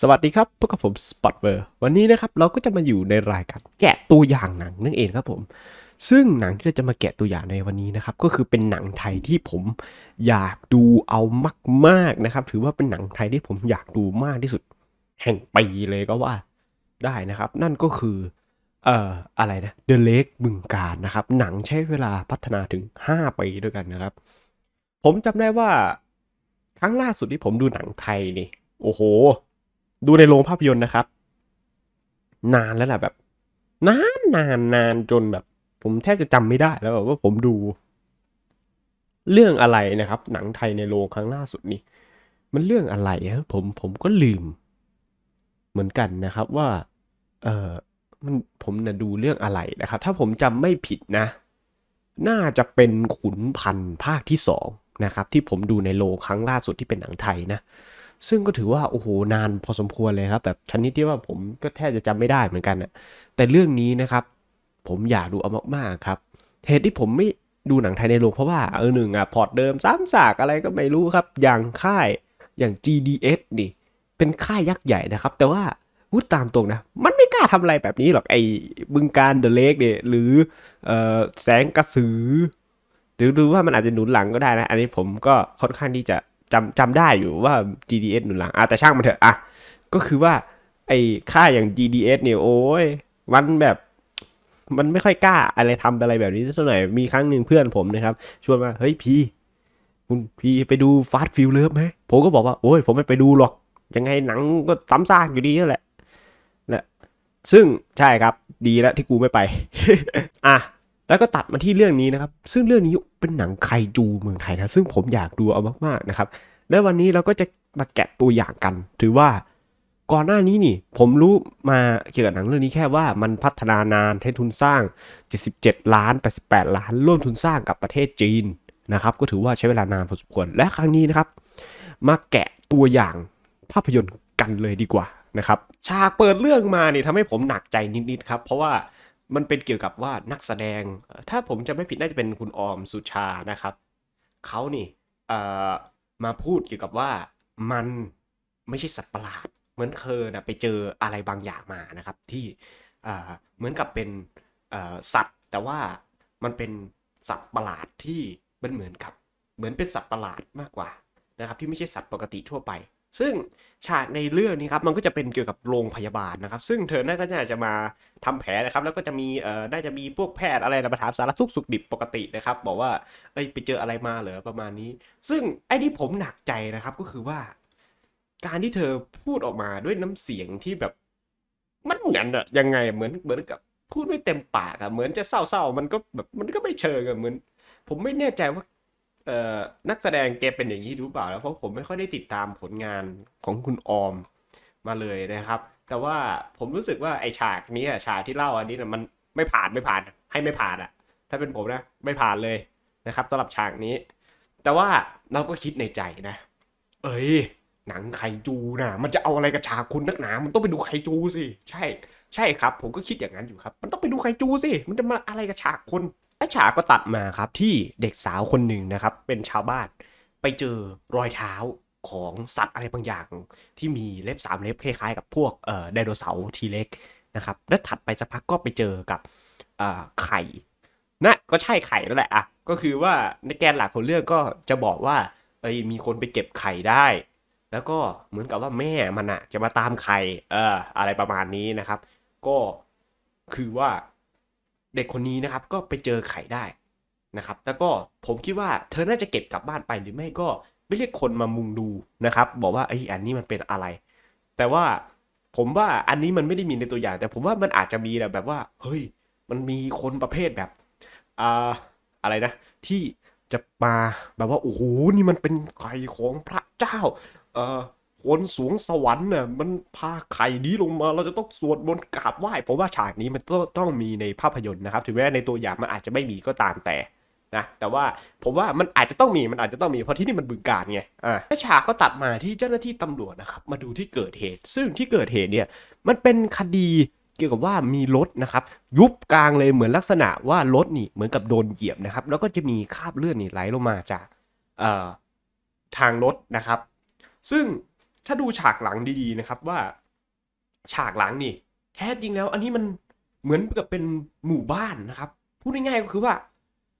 สวัสดีครับพบกับผมสปอตเวอร์วันนี้นะครับ เราก็จะมาอยู่ในรายการแกะตัวอย่างหนังนั่นเองครับผม ซึ่งหนังที่เราจะมาแกะตัวอย่างในวันนี้นะครับ ก็คือเป็นหนังไทยที่ผมอยากดูเอามากๆนะครับ ถือว่าเป็นหนังไทยที่ผมอยากดูมากที่สุด แห่งปีเลยก็ว่าได้นะครับ นั่นก็คือ เอ่ออะไรนะ The Lake บึงการนะครับหนังใช้เวลาพัฒนาถึง5ปีด้วยกันนะครับ ผมจำได้ว่า ครั้งล่าสุดที่ผมดูหนังไทยนี่โอ้โหดูในโรงภาพยนตร์นะครับ นานแล้วแหละแบบ นานนานนานจนแบบ ผมแทบจะจำไม่ได้ แล้วแบบว่าผมดู เรื่องอะไรนะครับ หนังไทยในโรงครั้งล่าสุดนี่มันเรื่องอะไรฮะผมผมก็ลืม เหมือนกันนะครับ ว่า เออมันผมนะ่ะดูเรื่องอะไรนะครับ ถ้าผมจำไม่ผิดนะ น่าจะเป็นขุนพันธ์ภาคที่สองนะครับ ที่ผมดูในโรงครั้งล่าสุดที่เป็นหนังไทยนะซึ่งก็ถือว่าโอ้โหนานพอสมควรเลยครับแบบชนิดที่ว่าผมก็แทบจะจำไม่ได้เหมือนกันนะแต่เรื่องนี้นะครับ ผมอยากดูเอามากๆครับเหตุที่ผมไม่ดูหนังไทยในโรงเพราะว่าเออหนึ่งอะพอร์ตเดิมซ้ำซากอะไรก็ไม่รู้ครับอย่างค่ายอย่าง GDS นี่เป็นค่ายยักษ์ใหญ่นะครับ แต่ว่าพูดตามตรงนะ มันไม่กล้าทำอะไรแบบนี้หรอกไอ้บึงการเดอะเลกเนี่ยหรือเออแสงกระสือหรือว่ามันอาจจะหนุนหลังก็ได้นะอันนี้ผมก็ค่อนข้างที่จะจำจำได้อยู่ว่า GDS หนุนหลังอ่ะแต่ช่างมันเถอะ อ่ะก็คือว่า ไอ้ค่าอย่าง GDS เนี่ย โอ้ย มันแบบ มันไม่ค่อยกล้าอะไรทำอะไรแบบนี้สักหน่อย มีครั้งหนึ่งเพื่อนผมนะครับชวนมา เฮ้ยพี่คุณพี่ไปดูฟาสต์ฟิลเลิฟไหมผมก็บอกว่า โอ้ย ผมไม่ไปดูหรอก ยังไงหนังก็ซ้ำซากอยู่ดีนั่นแหละนะซึ่งใช่ครับ ดีแล้วที่กูไม่ไป อ่ะแล้วก็ตัดมาที่เรื่องนี้นะครับ ซึ่งเรื่องนี้เป็นหนังไคจูเมืองไทยนะซึ่งผมอยากดูเอามากๆนะครับและวันนี้เราก็จะมาแกะตัวอย่างกัน ถือว่า ก่อนหน้านี้นี่ ผมรู้มาเกี่ยวกับหนังเรื่องนี้แค่ว่ามันพัฒนานานใช้ทุนสร้าง 77 ล้าน 88 ล้านร่วมทุนสร้างกับประเทศจีนนะครับ ก็ถือว่าใช้เวลานานพอสมควรและครั้งนี้นะครับ มาแกะตัวอย่างภาพยนตร์กันเลยดีกว่านะครับฉากเปิดเรื่องมาเนี่ยทำให้ผมหนักใจนิดๆครับ เพราะว่ามันเป็นเกี่ยวกับว่านักแสดง ถ้าผมจะไม่ผิดน่าจะเป็นคุณออมสุชานะครับเขานี่มาพูดเกี่ยวกับว่ามันไม่ใช่สัตว์ประหลาด เหมือนเธอนะไปเจออะไรบางอย่างมานะครับ ที่เหมือนกับเป็นสัตว์ แต่ว่ามันเป็นสัตว์ประหลาดที่มันเหมือนกับเหมือนเป็นสัตว์ประหลาดมากกว่านะครับ ที่ไม่ใช่สัตว์ปกติทั่วไปซึ่งฉากในเรื่องนี้ครับมันก็จะเป็นเกี่ยวกับโรงพยาบาลนะครับ ซึ่งเธอน่าจะจะมาทำแผลนะครับ แล้วก็จะมีเอ่อน่าจะมีพวกแพทย์อะไรนะมาถามสารทุกสุขดิบปกตินะครับบอกว่าเอ้ยไปเจออะไรมาเหรอประมาณนี้ ซึ่งไอ้ที่ผมหนักใจนะครับก็คือว่าการที่เธอพูดออกมาด้วยน้ำเสียงที่แบบ มันเหมือนอะยังไงเหมือนเหมือนกับพูดไม่เต็มปากอะเหมือนจะเศร้าๆมันก็แบบมันก็ไม่เชิงอะเหมือน ผมไม่แน่ใจว่านักแสดงแกเป็นอย่างนี้รู้เปล่าแล้วเพราะผมไม่ค่อยได้ติดตามผลงานของคุณออมมาเลยนะครับ แต่ว่าผมรู้สึกว่าไอฉากนี้ฉากที่เล่าอันนี้มันไม่ผ่านไม่ผ่านให้ไม่ผ่านอะถ้าเป็นผมนะไม่ผ่านเลยนะครับสำหรับฉากนี้ แต่ว่าเราก็คิดในใจนะ เอ้ยหนังไคจูนะมันจะเอาอะไรกับฉากคุณนักหนา มันต้องไปดูไคจูสิใช่ใช่ครับ ผมก็คิดอย่างนั้นอยู่ครับ มันต้องไปดูไคจูสิมันจะมาอะไรกับฉากคุณไอ้ฉาก็ตัดมาครับที่เด็กสาวคนหนึ่งนะครับ เป็นชาวบ้านไปเจอรอยเท้าของสัตว์อะไรบางอย่างที่มีเล็บสามเล็บคล้ายๆกับพวกไดโนเสาร์ทีเล็กนะครับ แล้วถัดไปสักพักก็ไปเจอกับไข่นะก็ใช่ไข่นั่นแหละอ่ะก็คือว่าในแกนหลักของเรื่องก็จะบอกว่าเอ้มีคนไปเก็บไข่ได้ แล้วก็เหมือนกับว่าแม่มันอ่ะจะมาตามไข่เอออะไรประมาณนี้นะครับ ก็คือว่าเด็กคนนี้นะครับก็ไปเจอไข่ได้นะครับแล้วก็ผมคิดว่าเธอน่าจะเก็บกลับบ้านไปหรือไม่ก็ไม่เรียกคนมามุงดูนะครับ บอกว่าไอ้อันนี้มันเป็นอะไร แต่ว่าผมว่าอันนี้มันไม่ได้มีในตัวอย่าง แต่ผมว่ามันอาจจะมีแบบว่าเฮ้ย มันมีคนประเภทแบบอ่าอะไรนะ ที่จะมาแบบว่าโอ้โหนี่มันเป็นไข่ของพระเจ้า เอออนสวงสวรรค์เนี่ยมันพาไข่นี้ลงมา เราจะต้องสวดมนต์กราบไหว้ เพราะว่าฉากนี้มันต้องต้องมีในภาพยนตร์นะครับถึงแม้ในตัวอย่างมันอาจจะไม่มีก็ตามแต่นะแต่ว่าผมว่ามันอาจจะต้องมีมันอาจจะต้องมีเพราะที่นี่มันบึงการไงอ่าฉากก็ตัดมาที่เจ้าหน้าที่ตำรวจนะครับมาดูที่เกิดเหตุ ซึ่งที่เกิดเหตุเนี่ยมันเป็นคดีเกี่ยวกับว่ามีรถนะครับ ยุบกลางเลยเหมือนลักษณะว่ารถนี่เหมือนกับโดนเหยียบนะครับ แล้วก็จะมีคราบเลือดนี่ไหลลงมาจากเอ่อทางรถนะครับ ซึ่งถ้าดูฉากหลังดีๆนะครับว่า ฉากหลังนี่แท้จริงแล้วอันนี้มันเหมือนกับเป็นหมู่บ้านนะครับพูดง่ายๆก็คือว่า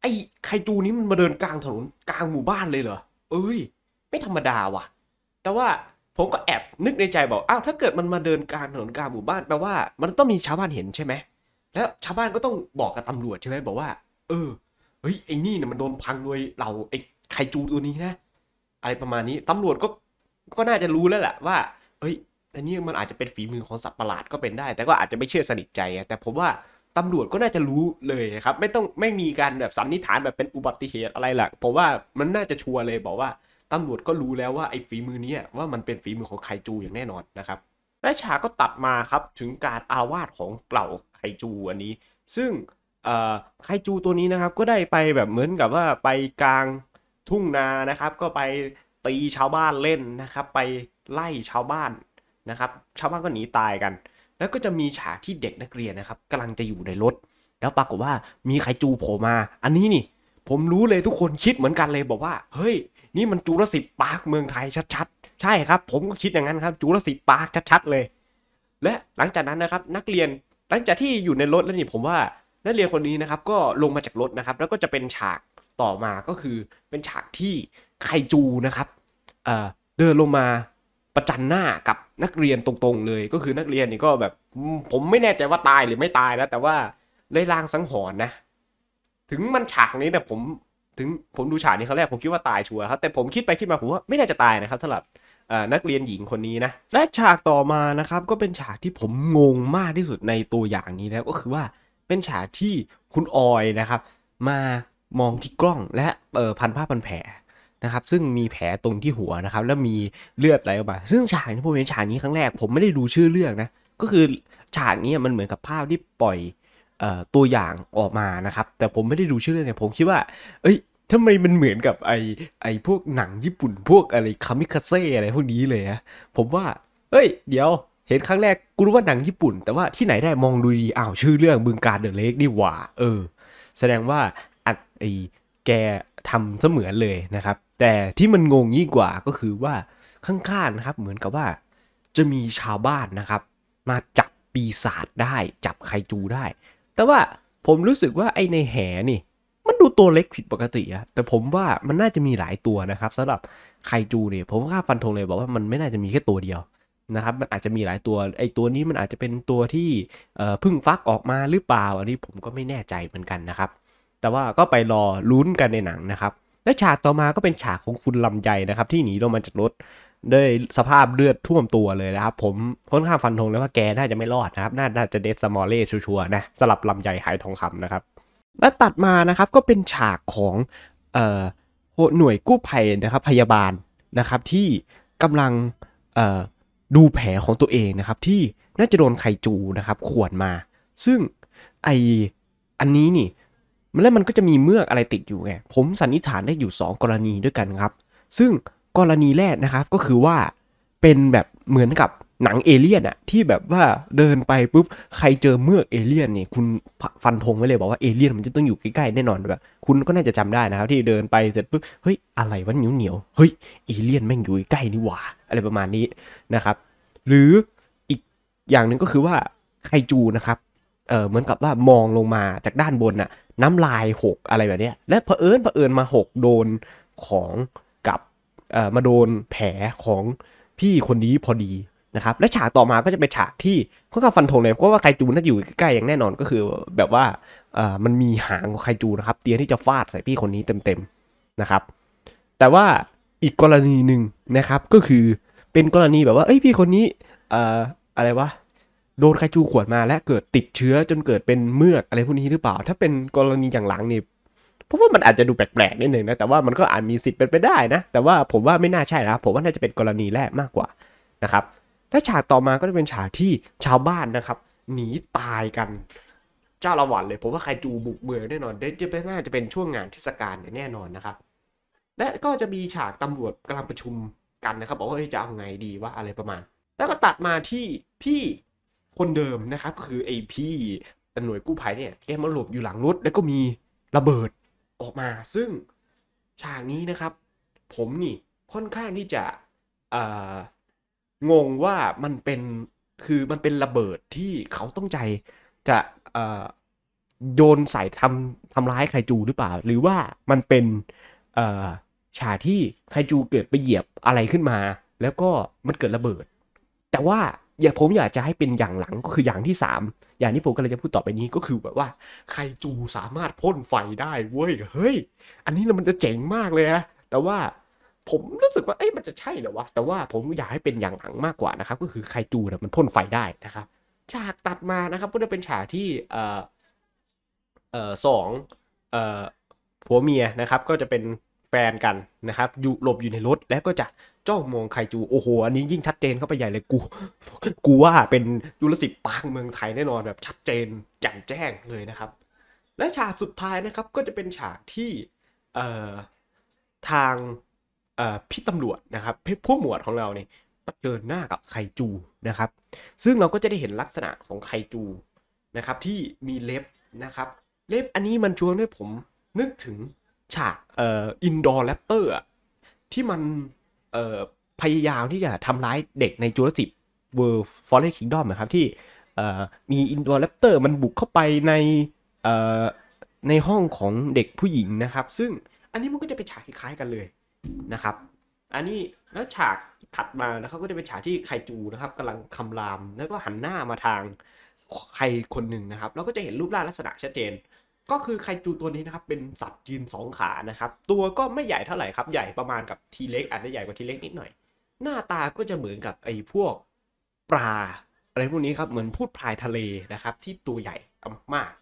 ไอ้ไคจูนี้มันมาเดินกลางถนนกลางหมู่บ้านเลยเหรอเอ้ย ไม่ธรรมดาว่ะ แต่ว่าผมก็แอบนึกในใจบอกอ้าวถ้าเกิดมันมาเดินกลางถนนกลางหมู่บ้านแปลว่า มันต้องมีชาวบ้านเห็นใช่ไหมแล้วชาวบ้านก็ต้องบอกกับตำรวจใช่ไหมบอกว่า เออเฮ้ยไอ้นี่เนี่ยมันโดนพังโดยเราไอ้ไคจูตัวนี้นะอะไรประมาณนี้ตำรวจก็ก็น่าจะรู้แล้วแหละว่าเฮ้ยอันนี้มันอาจจะเป็นฝีมือของสัตว์ประหลาดก็เป็นได้ แต่ก็อาจจะไม่เชื่อสนิทใจ แต่ผมว่าตำรวจก็น่าจะรู้เลยนะครับ ไม่ต้องไม่มีการแบบสันนิษฐานแบบเป็นอุบัติเหตุอะไรหรอกผมว่ามันน่าจะชัวร์เลย บอกว่าตำรวจก็รู้แล้วว่าไอ้ฝีมือนี้ว่ามันเป็นฝีมือของไคจูอย่างแน่นอนนะครับ และฉากก็ตัดมาครับถึงการอาวาสของเหล่าไคจูอันนี้ ซึ่งไคจูตัวนี้นะครับ ก็ได้ไปแบบเหมือนกับว่าไปกลางทุ่งนานะครับก็ไปตีชาวบ้านเล่นนะครับไปไล่ชาวบ้านนะครับชาวบ้านก็หนีตายกัน แล้วก็จะมีฉากที่เด็กนักเรียนนะครับกำลังจะอยู่ในรถแล้วปรากฏว่ามีไคจูโผล่มา อันนี้นี่ ผมรู้เลยทุกคนคิดเหมือนกันเลยบอกว่า เฮ้ย นี่มันจูรสิปาร์คเมืองไทยชัด ๆ ใช่ครับผมก็คิดอย่างนั้นครับจูรสิปาร์คชัดๆเลยและหลังจากนั้นนะครับ นักเรียนหลังจากที่อยู่ในรถแล้วนี่ผมว่านักเรียนคนนี้นะครับก็ลงมาจากรถนะครับแล้วก็จะเป็นฉากต่อมาก็คือเป็นฉากที่ไคจูนะครับเดินลงมาประจันหน้ากับนักเรียนตรงๆ เลย ก็คือนักเรียนนี่ก็แบบผมไม่แน่ใจว่าตายหรือไม่ตายนะแต่ว่าเลยลางสังหรณ์นะ ถึงมันฉากนี้นี่ผมถึงผมดูฉากนี้ครั้งแรกผมคิดว่าตายชัวร์ครับแต่ผมคิดไปคิดมาผมว่าไม่น่าจะตายนะครับสำหรับนักเรียนหญิงคนนี้นะและฉากต่อมานะครับ ก็เป็นฉากที่ผมงงมากที่สุดในตัวอย่างนี้แล้วก็คือว่าเป็นฉากที่คุณออยนะครับ มามองที่กล้อง และพันผ้าพันแผลนะครับซึ่งมีแผลตรงที่หัวนะครับ แล้วมีเลือดไหลออกมาซึ่งฉากที่ผมเห็นฉากนี้ครั้งแรกผมไม่ได้ดูชื่อเรื่องนะก็คือฉากนี้มันเหมือนกับภาพที่ปล่อยตัวอย่างออกมานะครับ แต่ผมไม่ได้ดูชื่อเรื่องเนี่ยผมคิดว่า เอ้ยทำไมมันเหมือนกับไอไอพวกหนังญี่ปุ่น พวกอะไรคามิคาเซ่อะไรพวกนี้เลยฮะผมว่า เอ้ย เดี๋ยว เห็นครั้งแรกกูรู้ว่าหนังญี่ปุ่น แต่ว่าที่ไหนได้มองดูดีอ้าวชื่อเรื่องบึงการเดอะเลกนี่หว่า เออ แสดงว่าอัดไอแกทำเสมือนเลยนะครับแต่ที่มันงงยิ่งกว่าก็คือว่าข้างๆนะครับ เหมือนกับว่าจะมีชาวบ้านนะครับ มาจับปีศาจได้จับไคจูได้ แต่ว่าผมรู้สึกว่าไอในแหนี่มันดูตัวเล็กผิดปกติอะแต่ผมว่ามันน่าจะมีหลายตัวนะครับ สำหรับไคจูเนี่ย ผมค่าฟันธงเลยบอกว่ามันไม่น่าจะมีแค่ตัวเดียวนะครับ มันอาจจะมีหลายตัวไอตัวนี้มันอาจจะเป็นตัวที่พึ่งฟักออกมาหรือเปล่าอันนี้ผมก็ไม่แน่ใจเหมือนกันนะครับ แต่ว่าก็ไปรอลุ้นกันในหนังนะครับและฉากต่อมาก็เป็นฉากของคุณลำญ่นะครับที่หนีลงมาจากรถด้วยสภาพเลือดท่วมตัวเลยนะครับ ผมค่อนข้างฟันธงแล้วว่าแกน่าจะไม่รอดนะครับน่าจะเดสมอลเล่ชัวร์นะสลับลำใหญ่หายทองคำนะครับ และตัดมานะครับก็เป็นฉากของเอ่อหน่วยกู้ภัยนะครับ พยาบาลนะครับ ที่กำลังเอ่อดูแผลของตัวเองนะครับที่น่าจะโดนไคจูนะครับข่วนมา ซึ่งไออันนี้นี่แล้วมันก็จะมีเมือกอะไรติดอยู่ไง ผมสันนิษฐานได้อยู่ 2 กรณีด้วยกันครับ ซึ่งกรณีแรกนะครับก็คือว่าเป็นแบบเหมือนกับหนังเอเลี่ยนอะที่แบบว่าเดินไปปุ๊บใครเจอเมือกเอเลี่ยนเนี่ยคุณฟันธงไว้เลยบอกว่าเอเลี่ยนมันจะต้องอยู่ใกล้ๆแน่นอนแบบ คุณก็น่าจะจำได้นะครับ ที่เดินไปเสร็จปุ๊บเฮ้ยอะไรวะเหนียวเหนียวเฮ้ยเอเลี่ยนแม่งอยู่ใกล้นี่หว่าอะไรประมาณนี้นะครับ หรืออีกอย่างหนึ่งก็คือว่าไคจูนะครับเออเหมือนกับว่ามองลงมาจากด้านบนอะน้ำลายหกอะไรแบบนี้ และเผอิญเผอิญมาหกโดนของกับมาโดนแผลของพี่คนนี้พอดีนะครับ และฉากต่อมาก็จะเป็นฉากที่ค่อนข้างฟันธงเลยเพราะว่าไคจูน่าอยู่ใกล้ๆ อย่างแน่นอนก็คือแบบว่ามันมีหางของไคจูนะครับ เตียนที่จะฟาดใส่พี่คนนี้เต็มๆนะครับ แต่ว่าอีกกรณีหนึ่งนะครับ ก็คือเป็นกรณีแบบว่า เอ้ยพี่คนนี้อะไรวะโดนไคจูขวดมาและเกิดติดเชื้อจนเกิดเป็นเมือกอะไรพวกนี้หรือเปล่า ถ้าเป็นกรณีอย่างหลังนี่เพราะว่ามันอาจจะดูแปลกๆนิดหนึ่งนะแต่ว่ามันก็อาจมีสิทธิ์เป็นไปได้นะ แต่ว่าผมว่าไม่น่าใช่นะผมว่าน่าจะเป็นกรณีแรกมากกว่านะครับและฉากต่อมาก็จะเป็นฉากที่ชาวบ้านนะครับ หนีตายกัน เจ้าละวันเลย ผมว่าใครจูบุกเมืองแน่นอน เดีปยวน่าจะเป็นช่วงงานเทศกาลแน่นอนนะครับ และก็จะมีฉากตำรวจกำลังประชุมกันนะครับบอกว่าจะเอาไงดีว่าอะไรประมาณ แล้วก็ตัดมาที่พี่คนเดิมนะครับคือไอพี่หน่วยกู้ภัยเนี่ย แกมาหลบอยู่หลังรถ แล้วก็มีระเบิดออกมา ซึ่งฉากนี้นะครับ ผมนี่ค่อนข้างที่จะงงว่ามันเป็นคือมันเป็นระเบิดที่เขาต้องใจจะโยนใส่ทำทำร้ายไคจูหรือเปล่า หรือว่ามันเป็นฉากที่ไคจูเกิดไปเหยียบอะไรขึ้นมา แล้วก็มันเกิดระเบิด แต่ว่าอย่าผมอยากจะให้เป็นอย่างหลังก็คืออย่างที่สามอย่างที่ผมกำลังจะพูดต่อไปนี้ก็คือแบบว่าใครจูสามารถพ่นไฟได้เว้ยเฮ้ยอันนี้มันจะเจ๋งมากเลยนะแต่ว่าผมรู้สึกว่าเอ้ยมันจะใช่เหรอวะแต่ว่าผมอยากให้เป็นอย่างหลังมากกว่านะครับ ก็คือใครจูเนี่ยมันพ่นไฟได้นะครับ ฉากตัดมานะครับก็จะเป็นฉากที่เอ่อเอ่อสองเอ่อผัวเมียนะครับก็จะเป็นแฟนกันนะครับ อยู่หลบอยู่ในรถแล้วก็จะจ้องมองไคจูโอ้โหอันนี้ยิ่งชัดเจนเข้าไปใหญ่เลยกู กูว่าเป็นยูรสิปปาร์คเมืองไทยแน่นอนแบบชัดเจน แจ่มแจ้งเลยนะครับ และฉากสุดท้ายนะครับก็จะเป็นฉากที่เอ่อทางเอ่อพี่ตำรวจนะครับผู้หมวดของเราเนี่ยเผชิญหน้ากับไคจูนะครับ ซึ่งเราก็จะได้เห็นลักษณะของไคจูนะครับที่มีเล็บนะครับ เล็บอันนี้มันชวนให้ผมนึกถึงฉากเอ่ออินดอร์แรปเตอร์ที่มันเอ่อพยายามที่จะทำร้ายเด็กในจูราสิกเวิร์ฟอเรสต์คิงดอมนะครับที่เอ่อมีอินดอร์แรปเตอร์มันบุกเข้าไปในเอ่อในห้องของเด็กผู้หญิงนะครับซึ่งอันนี้มันก็จะเป็นฉากคล้ายกันเลยนะครับ อันนี้แล้วฉากถัดมานะครับก็จะเป็นฉากที่ไคจูนะครับกำลังคำรามแล้วก็หันหน้ามาทางใครคนหนึ่งนะครับเราก็จะเห็นรูปร่างลักษณะชัดเจนก็คือไคจูตัวนี้นะครับเป็นสัตว์ยืนสองขานะครับ ตัวก็ไม่ใหญ่เท่าไหร่ครับ ใหญ่ประมาณกับทีเล็กอาจจะใหญ่กว่าทีเล็กนิดหน่อย หน้าตาก็จะเหมือนกับไอ้พวกปลาอะไรพวกนี้ครับเหมือนพูดพลายทะเลนะครับ ที่ตัวใหญ่มาก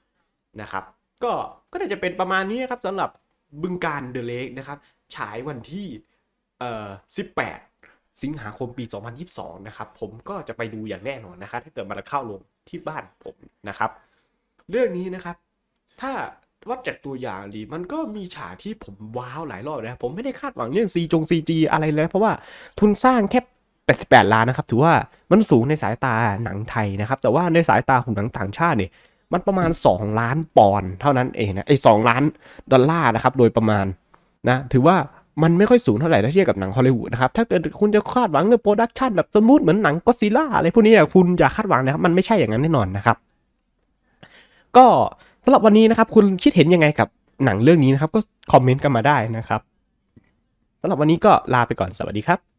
นะครับ ก็ก็น่าจะเป็นประมาณนี้ครับสำหรับบึงการเดอะเลกนะครับ ฉายวันที่เอ่อ18 สิงหาคมปี 2022นะครับผมก็จะไปดูอย่างแน่นอนนะครับ ถ้าเกิดมันเข้าลงที่บ้านผมนะครับ เรื่องนี้นะครับถ้าวัดจากตัวอย่างดีมันก็มีฉากที่ผมว้าวหลายรอบนะผมไม่ได้คาดหวังเรื่องซีจงซีจีอะไรเลย เพราะว่าทุนสร้างแค่ 88 ล้านนะครับ ถือว่ามันสูงในสายตาหนังไทยนะครับ แต่ว่าในสายตาของหนังต่างชาติเนี่ย มันประมาณ 2 ล้านปอนด์เท่านั้นเองนะไอ้สล้านดอลลาร์นะครับโดยประมาณนะถือว่ามันไม่ค่อยสูงเท่าไหร่ถ้าเทียบกับหนังฮอลลีวูดนะครับถ้าเกิดคุณจะคาดหวังเรื่องโปรดักชันแบบสมูทเหมือนหนังก็ซีล่าอะไรพวกนี้คุณจะคาดหวังนะครับมันไม่ใช่อย่างนั้นแน่นอนนะครับก็สำหรับวันนี้นะครับคุณคิดเห็นยังไงกับหนังเรื่องนี้นะครับก็คอมเมนต์กันมาได้นะครับสำหรับวันนี้ก็ลาไปก่อนสวัสดีครับ